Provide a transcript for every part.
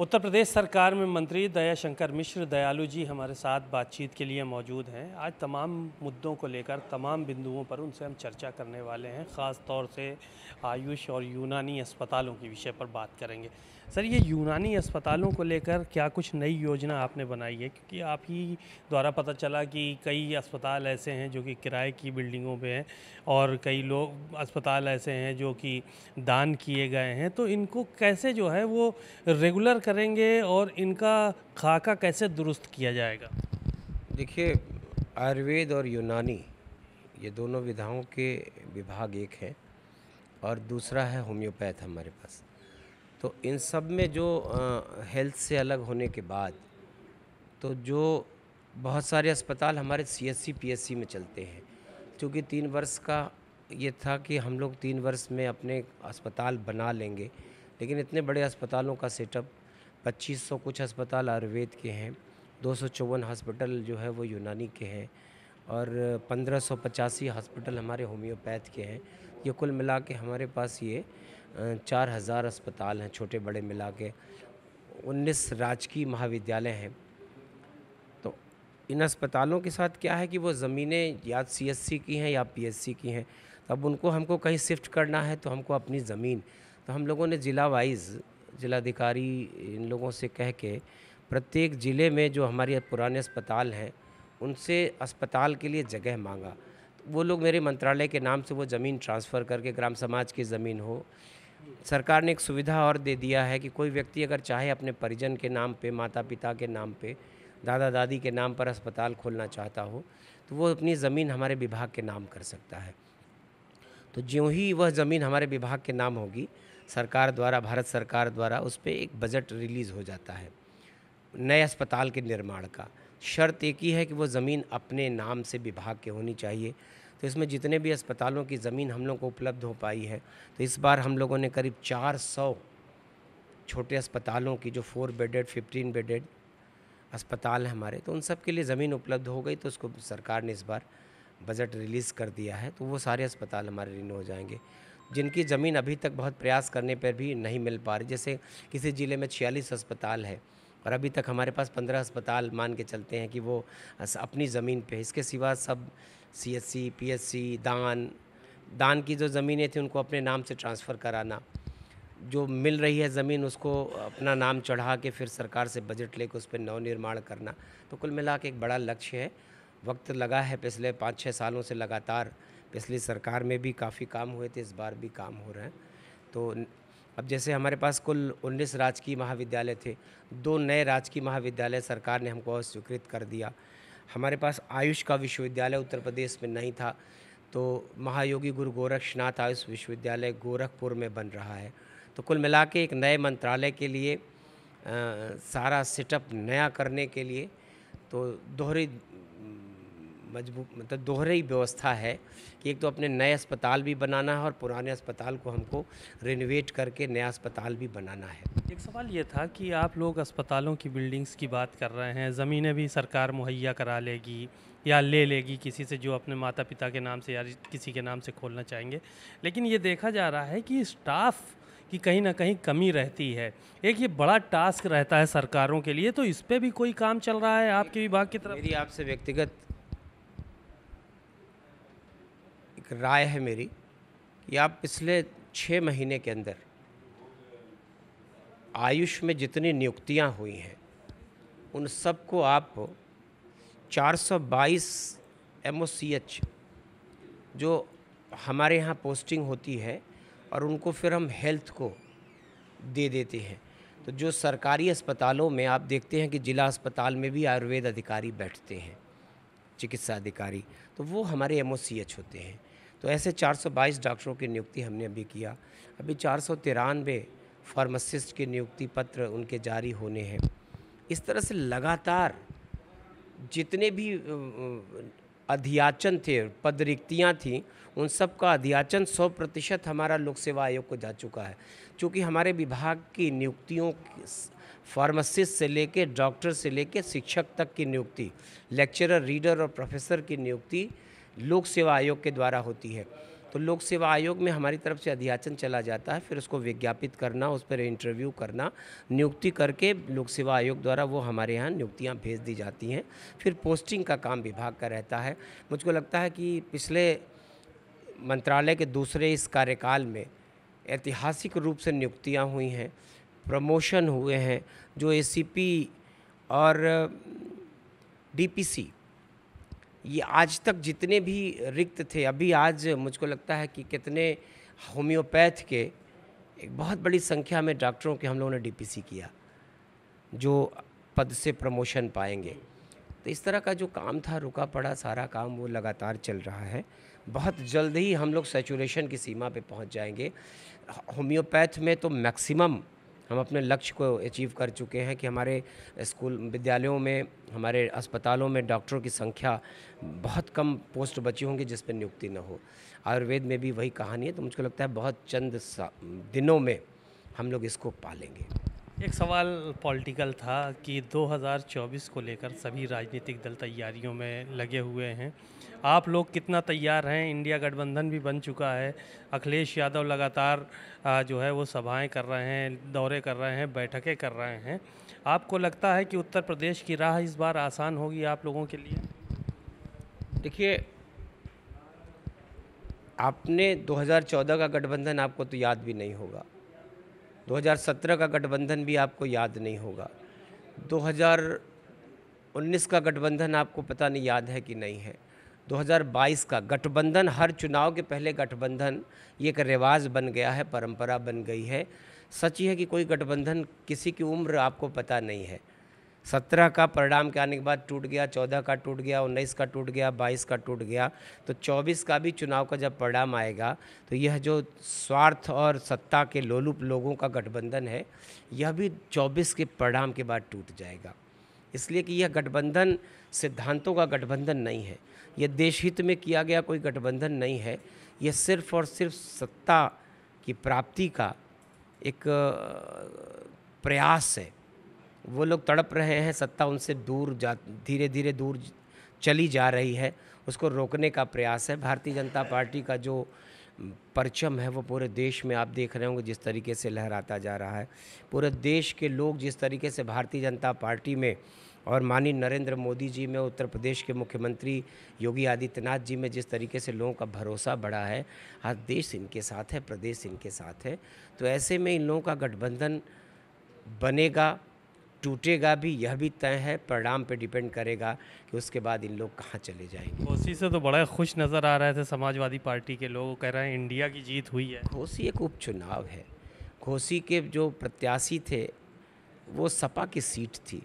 उत्तर प्रदेश सरकार में मंत्री दयाशंकर मिश्र दयालु जी हमारे साथ बातचीत के लिए मौजूद हैं आज तमाम मुद्दों को लेकर तमाम बिंदुओं पर उनसे हम चर्चा करने वाले हैं ख़ास तौर से आयुष और यूनानी अस्पतालों के विषय पर बात करेंगे सर ये यूनानी अस्पतालों को लेकर क्या कुछ नई योजना आपने बनाई है क्योंकि आप ही द्वारा पता चला कि कई अस्पताल ऐसे हैं जो कि किराए की बिल्डिंगों पे हैं और कई लोग अस्पताल ऐसे हैं जो कि दान किए गए हैं तो इनको कैसे जो है वो रेगुलर करेंगे और इनका खाका कैसे दुरुस्त किया जाएगा देखिए आयुर्वेद और यूनानी ये दोनों विधाओं के विभाग एक हैं और दूसरा है होम्योपैथ हमारे पास तो इन सब में जो हेल्थ से अलग होने के बाद तो जो बहुत सारे अस्पताल हमारे C S C P S C में चलते हैं क्योंकि तीन वर्ष का ये था कि हम लोग तीन वर्ष में अपने अस्पताल बना लेंगे लेकिन इतने बड़े अस्पतालों का सेटअप 2500 कुछ अस्पताल आयुर्वेद के हैं दो हॉस्पिटल जो है वो यूनानी के हैं और पंद्रह हॉस्पिटल हमारे होम्योपैथ के हैं ये कुल मिला के हमारे पास ये चार हज़ार अस्पताल हैं छोटे बड़े मिला के उन्नीस राजकीय महाविद्यालय हैं तो इन अस्पतालों के साथ क्या है कि वो ज़मीनें या सीएससी की हैं या पीएससी की हैं तो अब उनको हमको कहीं शिफ्ट करना है तो हमको अपनी ज़मीन तो हम लोगों ने ज़िला वाइज ज़िलाधिकारी इन लोगों से कह के प्रत्येक ज़िले में जो हमारे पुराने अस्पताल हैं उनसे अस्पताल के लिए जगह मांगा वो लोग मेरे मंत्रालय के नाम से वो ज़मीन ट्रांसफ़र करके ग्राम समाज की ज़मीन हो सरकार ने एक सुविधा और दे दिया है कि कोई व्यक्ति अगर चाहे अपने परिजन के नाम पे माता पिता के नाम पे दादा दादी के नाम पर अस्पताल खोलना चाहता हो तो वो अपनी ज़मीन हमारे विभाग के नाम कर सकता है तो ज्यों ही वह ज़मीन हमारे विभाग के नाम होगी सरकार द्वारा भारत सरकार द्वारा उस पर एक बजट रिलीज़ हो जाता है नए अस्पताल के निर्माण का शर्त एक ही है कि वो ज़मीन अपने नाम से विभाग के होनी चाहिए तो इसमें जितने भी अस्पतालों की ज़मीन हम लोग को उपलब्ध हो पाई है तो इस बार हम लोगों ने करीब 400 छोटे अस्पतालों की जो फोर बेडेड फिफ्टीन बेडेड अस्पताल हैं हमारे तो उन सब के लिए ज़मीन उपलब्ध हो गई तो उसको सरकार ने इस बार बजट रिलीज़ कर दिया है तो वो सारे अस्पताल हमारे ऋण हो जाएंगे जिनकी ज़मीन अभी तक बहुत प्रयास करने पर भी नहीं मिल पा रही जैसे किसी ज़िले में छियालीस अस्पताल है और अभी तक हमारे पास पंद्रह अस्पताल मान के चलते हैं कि वो अपनी ज़मीन पे इसके सिवा सब सीएससी पीएससी दान दान की जो ज़मीनें थी उनको अपने नाम से ट्रांसफ़र कराना जो मिल रही है ज़मीन उसको अपना नाम चढ़ा के फिर सरकार से बजट लेकर उस पर नवनिर्माण करना तो कुल मिला के एक बड़ा लक्ष्य है वक्त लगा है पिछले पाँच छः सालों से लगातार पिछली सरकार में भी काफ़ी काम हुए थे इस बार भी काम हो रहे हैं तो अब जैसे हमारे पास कुल 19 राजकीय महाविद्यालय थे दो नए राजकीय महाविद्यालय सरकार ने हमको स्वीकृत कर दिया हमारे पास आयुष का विश्वविद्यालय उत्तर प्रदेश में नहीं था तो महायोगी गुरु गोरक्षनाथ आयुष विश्वविद्यालय गोरखपुर में बन रहा है तो कुल मिला के एक नए मंत्रालय के लिए आ, सारा सेटअप नया करने के लिए तो दोहरी मजबूत मतलब दोहरी व्यवस्था है कि एक तो अपने नए अस्पताल भी बनाना है और पुराने अस्पताल को हमको रिनोवेट करके नया अस्पताल भी बनाना है एक सवाल ये था कि आप लोग अस्पतालों की बिल्डिंग्स की बात कर रहे हैं ज़मीनें भी सरकार मुहैया करा लेगी या ले लेगी किसी से जो अपने माता पिता के नाम से या किसी के नाम से खोलना चाहेंगे लेकिन ये देखा जा रहा है कि स्टाफ़ कि कहीं ना कहीं कमी रहती है एक ये बड़ा टास्क रहता है सरकारों के लिए तो इस पर भी कोई काम चल रहा है आपके विभाग की तरफ मेरी आपसे व्यक्तिगत एक राय है मेरी कि आप पिछले छः महीने के अंदर आयुष में जितनी नियुक्तियां हुई हैं उन सबको आप 422 एच जो हमारे यहाँ पोस्टिंग होती है और उनको फिर हम हेल्थ को दे देते हैं तो जो सरकारी अस्पतालों में आप देखते हैं कि ज़िला अस्पताल में भी आयुर्वेद अधिकारी बैठते हैं चिकित्सा अधिकारी तो वो हमारे एम होते हैं तो ऐसे 422 डॉक्टरों की नियुक्ति हमने अभी किया अभी चार सौ फार्मासिस्ट के नियुक्ति पत्र उनके जारी होने हैं इस तरह से लगातार जितने भी अध्याचन थे पद रिक्तियाँ थीं उन सब का अध्याचन सौ प्रतिशत हमारा लोक सेवा आयोग को जा चुका है क्योंकि हमारे विभाग की नियुक्तियों फार्मासिस्ट से लेकर डॉक्टर से लेकर शिक्षक तक की नियुक्ति लेक्चरर रीडर और प्रोफेसर की नियुक्ति लोक सेवा आयोग के द्वारा होती है तो लोक सेवा आयोग में हमारी तरफ से अध्याचन चला जाता है फिर उसको विज्ञापित करना उस पर इंटरव्यू करना नियुक्ति करके लोक सेवा आयोग द्वारा वो हमारे यहाँ नियुक्तियाँ भेज दी जाती हैं फिर पोस्टिंग का काम विभाग का रहता है मुझको लगता है कि पिछले मंत्रालय के दूसरे इस कार्यकाल में ऐतिहासिक रूप से नियुक्तियाँ हुई हैं प्रमोशन हुए हैं जो ए और डी ये आज तक जितने भी रिक्त थे अभी आज मुझको लगता है कि कितने होम्योपैथ के एक बहुत बड़ी संख्या में डॉक्टरों के हम लोगों ने डीपीसी किया जो पद से प्रमोशन पाएंगे तो इस तरह का जो काम था रुका पड़ा सारा काम वो लगातार चल रहा है बहुत जल्द ही हम लोग सेचुरेशन की सीमा पे पहुंच जाएंगे होम्योपैथ में तो मैक्सिमम हम अपने लक्ष्य को अचीव कर चुके हैं कि हमारे स्कूल विद्यालयों में हमारे अस्पतालों में डॉक्टरों की संख्या बहुत कम पोस्ट बची होंगी जिस पर नियुक्ति न हो आयुर्वेद में भी वही कहानी है तो मुझको लगता है बहुत चंद दिनों में हम लोग इसको पालेंगे एक सवाल पॉलिटिकल था कि 2024 को लेकर सभी राजनीतिक दल तैयारियों में लगे हुए हैं आप लोग कितना तैयार हैं इंडिया गठबंधन भी बन चुका है अखिलेश यादव लगातार जो है वो सभाएं कर रहे हैं दौरे कर रहे हैं बैठकें कर रहे हैं आपको लगता है कि उत्तर प्रदेश की राह इस बार आसान होगी आप लोगों के लिए देखिए आपने 2014 का गठबंधन आपको तो याद भी नहीं होगा 2017 का गठबंधन भी आपको याद नहीं होगा 2019 का गठबंधन आपको पता नहीं याद है कि नहीं है 2022 का गठबंधन हर चुनाव के पहले गठबंधन ये एक रिवाज बन गया है परंपरा बन गई है सच ही है कि कोई गठबंधन किसी की उम्र आपको पता नहीं है सत्रह का परिणाम के आने के बाद टूट गया चौदह का टूट गया उन्नीस का टूट गया बाईस का टूट गया तो चौबीस का भी चुनाव का जब परिणाम आएगा तो यह जो स्वार्थ और सत्ता के लोलुप लोगों का गठबंधन है यह भी चौबीस के परिणाम के बाद टूट जाएगा इसलिए कि यह गठबंधन सिद्धांतों का गठबंधन नहीं है यह देश हित में किया गया कोई गठबंधन नहीं है यह सिर्फ और सिर्फ सत्ता की प्राप्ति का एक प्रयास है वो लोग तड़प रहे हैं सत्ता उनसे दूर जा धीरे धीरे दूर चली जा रही है उसको रोकने का प्रयास है भारतीय जनता पार्टी का जो परचम है वो पूरे देश में आप देख रहे होंगे जिस तरीके से लहराता जा रहा है पूरे देश के लोग जिस तरीके से भारतीय जनता पार्टी में और माननीय नरेंद्र मोदी जी में उत्तर प्रदेश के मुख्यमंत्री योगी आदित्यनाथ जी में जिस तरीके से लोगों का भरोसा बढ़ा है आज देश इनके साथ है प्रदेश इनके साथ है तो ऐसे में इन लोगों का गठबंधन बनेगा टूटेगा भी यह भी तय है परिणाम पे डिपेंड करेगा कि उसके बाद इन लोग कहाँ चले जाएंगे घोसी से तो बड़ा खुश नज़र आ रहे थे समाजवादी पार्टी के लोग कह रहे हैं इंडिया की जीत हुई है घोसी एक उपचुनाव है घोसी के जो प्रत्याशी थे वो सपा की सीट थी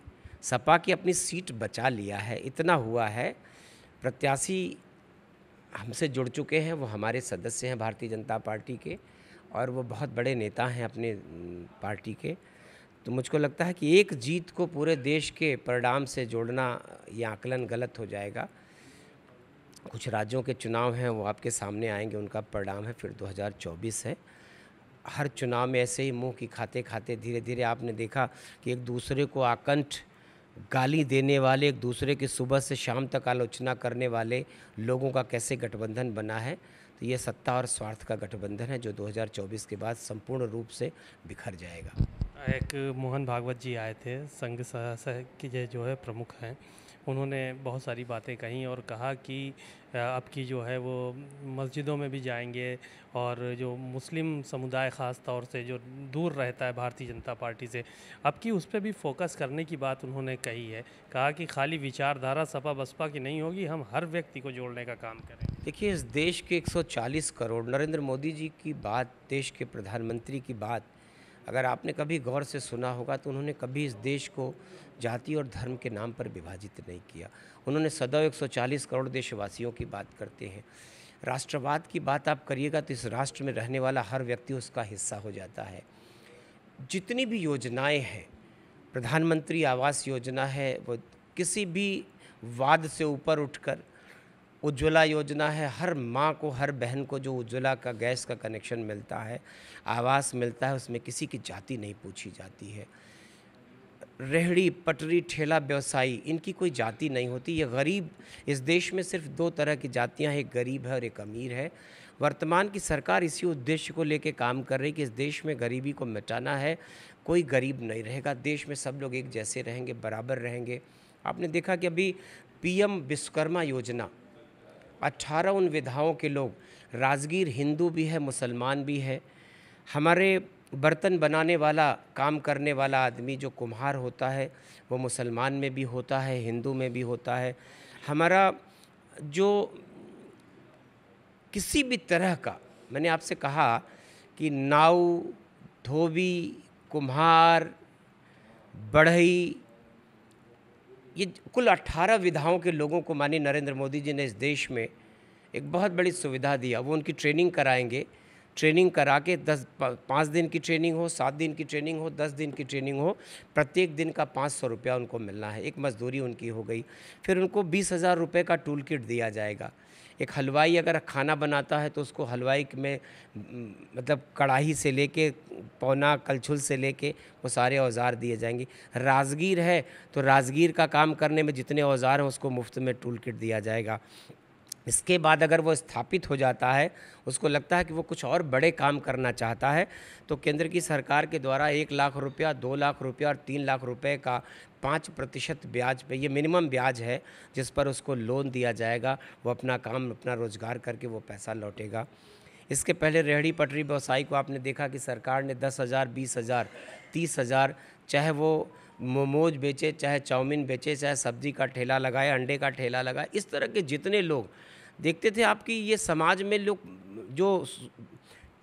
सपा की अपनी सीट बचा लिया है इतना हुआ है प्रत्याशी हमसे जुड़ चुके हैं वो हमारे सदस्य हैं भारतीय जनता पार्टी के और वो बहुत बड़े नेता हैं अपने पार्टी के तो मुझको लगता है कि एक जीत को पूरे देश के परिणाम से जोड़ना ये आकलन गलत हो जाएगा कुछ राज्यों के चुनाव हैं वो आपके सामने आएंगे उनका परिणाम है फिर 2024 है हर चुनाव में ऐसे ही मुंह की खाते खाते धीरे धीरे आपने देखा कि एक दूसरे को आकंठ गाली देने वाले एक दूसरे की सुबह से शाम तक आलोचना करने वाले लोगों का कैसे गठबंधन बना है तो ये सत्ता और स्वार्थ का गठबंधन है जो 2024 के बाद संपूर्ण रूप से बिखर जाएगा एक मोहन भागवत जी आए थे संघ के जो है प्रमुख हैं उन्होंने बहुत सारी बातें कहीं और कहा कि अब की जो है वो मस्जिदों में भी जाएंगे और जो मुस्लिम समुदाय ख़ास तौर से जो दूर रहता है भारतीय जनता पार्टी से अब की उस पर भी फोकस करने की बात उन्होंने कही है कहा कि खाली विचारधारा सपा बसपा की नहीं होगी हम हर व्यक्ति को जोड़ने का काम करें देखिए इस देश के 140 करोड़ नरेंद्र मोदी जी की बात देश के प्रधानमंत्री की बात अगर आपने कभी गौर से सुना होगा तो उन्होंने कभी इस देश को जाति और धर्म के नाम पर विभाजित नहीं किया उन्होंने सदैव 140 करोड़ देशवासियों की बात करते हैं राष्ट्रवाद की बात आप करिएगा तो इस राष्ट्र में रहने वाला हर व्यक्ति उसका हिस्सा हो जाता है जितनी भी योजनाएं हैं प्रधानमंत्री आवास योजना है वो किसी भी वाद से ऊपर उठकर उज्ज्वला योजना है हर माँ को हर बहन को जो उज्ज्वला का गैस का कनेक्शन मिलता है आवास मिलता है उसमें किसी की जाति नहीं पूछी जाती है रेहड़ी पटरी ठेला व्यवसायी इनकी कोई जाति नहीं होती ये गरीब इस देश में सिर्फ दो तरह की जातियाँ एक गरीब है और एक अमीर है वर्तमान की सरकार इसी उद्देश्य को लेकर काम कर रही है कि इस देश में गरीबी को मिटाना है कोई गरीब नहीं रहेगा देश में सब लोग एक जैसे रहेंगे बराबर रहेंगे आपने देखा कि अभी पीएम विश्वकर्मा योजना अट्ठारह उन विधाओं के लोग राजगीर हिंदू भी है मुसलमान भी है हमारे बर्तन बनाने वाला काम करने वाला आदमी जो कुम्हार होता है वो मुसलमान में भी होता है हिंदू में भी होता है हमारा जो किसी भी तरह का मैंने आपसे कहा कि नाव धोबी कुम्हार बढ़ई ये कुल 18 विधाओं के लोगों को माननीय नरेंद्र मोदी जी ने इस देश में एक बहुत बड़ी सुविधा दिया वो उनकी ट्रेनिंग कराएंगे ट्रेनिंग करा के दस पाँच दिन की ट्रेनिंग हो सात दिन की ट्रेनिंग हो दस दिन की ट्रेनिंग हो प्रत्येक दिन का पाँच सौ रुपया उनको मिलना है एक मजदूरी उनकी हो गई फिर उनको बीस हज़ार रुपये का टूल किट दिया जाएगा एक हलवाई अगर खाना बनाता है तो उसको हलवाई में मतलब कढ़ाई से लेके पौना कलछुल से लेके वो सारे औज़ार दिए जाएंगे राजगीर है तो राजगीर का काम करने में जितने औज़ार हैं उसको मुफ्त में टूल किट दिया जाएगा इसके बाद अगर वो स्थापित हो जाता है उसको लगता है कि वो कुछ और बड़े काम करना चाहता है तो केंद्र की सरकार के द्वारा एक लाख रुपया दो लाख रुपया और तीन लाख रुपये का पाँच प्रतिशत ब्याज पे ये मिनिमम ब्याज है जिस पर उसको लोन दिया जाएगा वो अपना काम अपना रोज़गार करके वो पैसा लौटेगा इसके पहले रेहड़ी पटरी व्यवसायी को आपने देखा कि सरकार ने दस हज़ार बीस हज़ार तीस हज़ार चाहे वो मोमोज बेचे चाहे चाउमीन बेचे चाहे सब्जी का ठेला लगाए अंडे का ठेला लगाए इस तरह के जितने लोग देखते थे आपकी ये समाज में लोग जो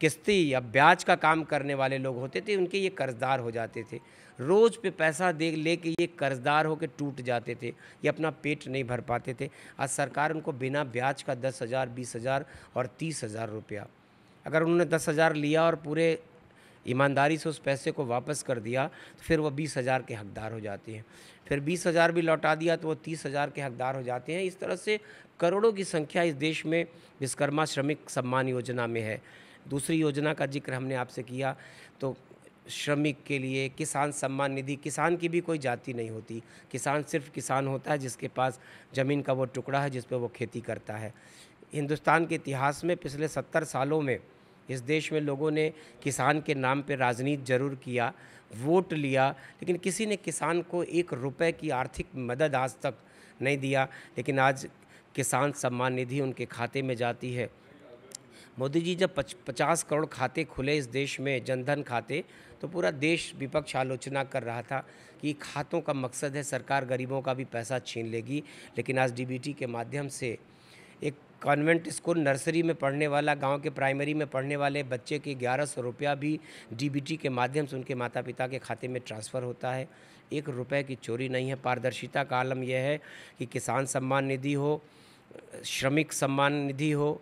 किस्ती या ब्याज का काम करने वाले लोग होते थे उनके ये कर्जदार हो जाते थे रोज़ पे पैसा दे ले के ये कर्जदार होकर टूट जाते थे ये अपना पेट नहीं भर पाते थे आज सरकार उनको बिना ब्याज का दस हज़ार बीस हज़ार और तीस हज़ार रुपया अगर उन्होंने दस हज़ार लिया और पूरे ईमानदारी से उस पैसे को वापस कर दिया तो फिर वह बीस हज़ार के हकदार हो जाते हैं फिर बीस हज़ार भी लौटा दिया तो वो तीस हज़ार के हकदार हो जाते हैं इस तरह से करोड़ों की संख्या इस देश में विश्वकर्मा श्रमिक सम्मान योजना में है दूसरी योजना का जिक्र हमने आपसे किया तो श्रमिक के लिए किसान सम्मान निधि किसान की भी कोई जाति नहीं होती किसान सिर्फ किसान होता है जिसके पास ज़मीन का वो टुकड़ा है जिस पर वो खेती करता है हिंदुस्तान के इतिहास में पिछले सत्तर सालों में इस देश में लोगों ने किसान के नाम पर राजनीति जरूर किया वोट लिया लेकिन किसी ने किसान को एक रुपए की आर्थिक मदद आज तक नहीं दिया लेकिन आज किसान सम्मान निधि उनके खाते में जाती है मोदी जी जब पच, पचास करोड़ खाते खुले इस देश में जनधन खाते तो पूरा देश विपक्ष आलोचना कर रहा था कि खातों का मकसद है सरकार गरीबों का भी पैसा छीन लेगी लेकिन आज डीबीटी के माध्यम से एक कॉन्वेंट स्कूल नर्सरी में पढ़ने वाला गांव के प्राइमरी में पढ़ने वाले बच्चे के ग्यारह सौ रुपया भी डीबीटी के माध्यम से उनके माता पिता के खाते में ट्रांसफ़र होता है एक रुपए की चोरी नहीं है पारदर्शिता का आलम यह है कि किसान सम्मान निधि हो श्रमिक सम्मान निधि हो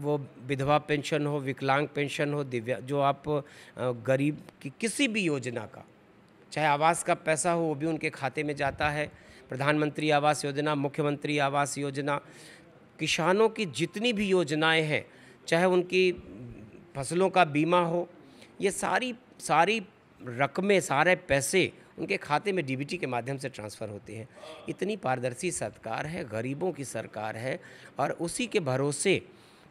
वो विधवा पेंशन हो विकलांग पेंशन हो दिव्या जो आप गरीब की किसी भी योजना का चाहे आवास का पैसा हो वो भी उनके खाते में जाता है प्रधानमंत्री आवास योजना मुख्यमंत्री आवास योजना किसानों की जितनी भी योजनाएं हैं चाहे उनकी फसलों का बीमा हो ये सारी सारी रकमें सारे पैसे उनके खाते में डीबीटी के माध्यम से ट्रांसफ़र होते हैं इतनी पारदर्शी सरकार है गरीबों की सरकार है और उसी के भरोसे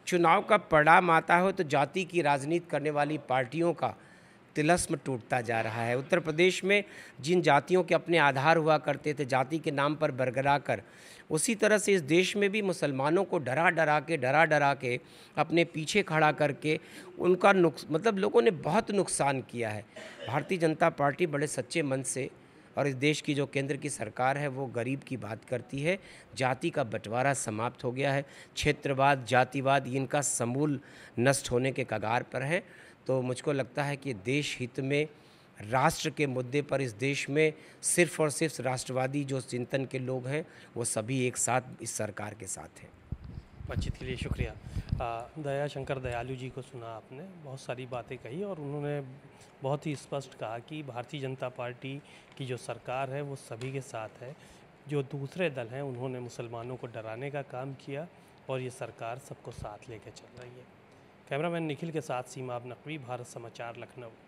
चुनाव का पड़ा आता हो तो जाति की राजनीति करने वाली पार्टियों का तिलस्म टूटता जा रहा है उत्तर प्रदेश में जिन जातियों के अपने आधार हुआ करते थे जाति के नाम पर बरगरा कर उसी तरह से इस देश में भी मुसलमानों को डरा डरा के डरा डरा के अपने पीछे खड़ा करके उनका नुक मतलब लोगों ने बहुत नुकसान किया है भारतीय जनता पार्टी बड़े सच्चे मन से और इस देश की जो केंद्र की सरकार है वो गरीब की बात करती है जाति का बंटवारा समाप्त हो गया है क्षेत्रवाद जातिवाद इनका समूल नष्ट होने के कगार पर है तो मुझको लगता है कि देश हित में राष्ट्र के मुद्दे पर इस देश में सिर्फ और सिर्फ राष्ट्रवादी जो चिंतन के लोग हैं वो सभी एक साथ इस सरकार के साथ हैं बातचीत के लिए शुक्रिया दया शंकर दयालु जी को सुना आपने बहुत सारी बातें कही और उन्होंने बहुत ही स्पष्ट कहा कि भारतीय जनता पार्टी की जो सरकार है वो सभी के साथ है जो दूसरे दल हैं उन्होंने मुसलमानों को डराने का काम किया और ये सरकार सबको साथ लेकर चल रही है कैमरामैन निखिल के साथ सीमा अब नकवी भारत समाचार लखनऊ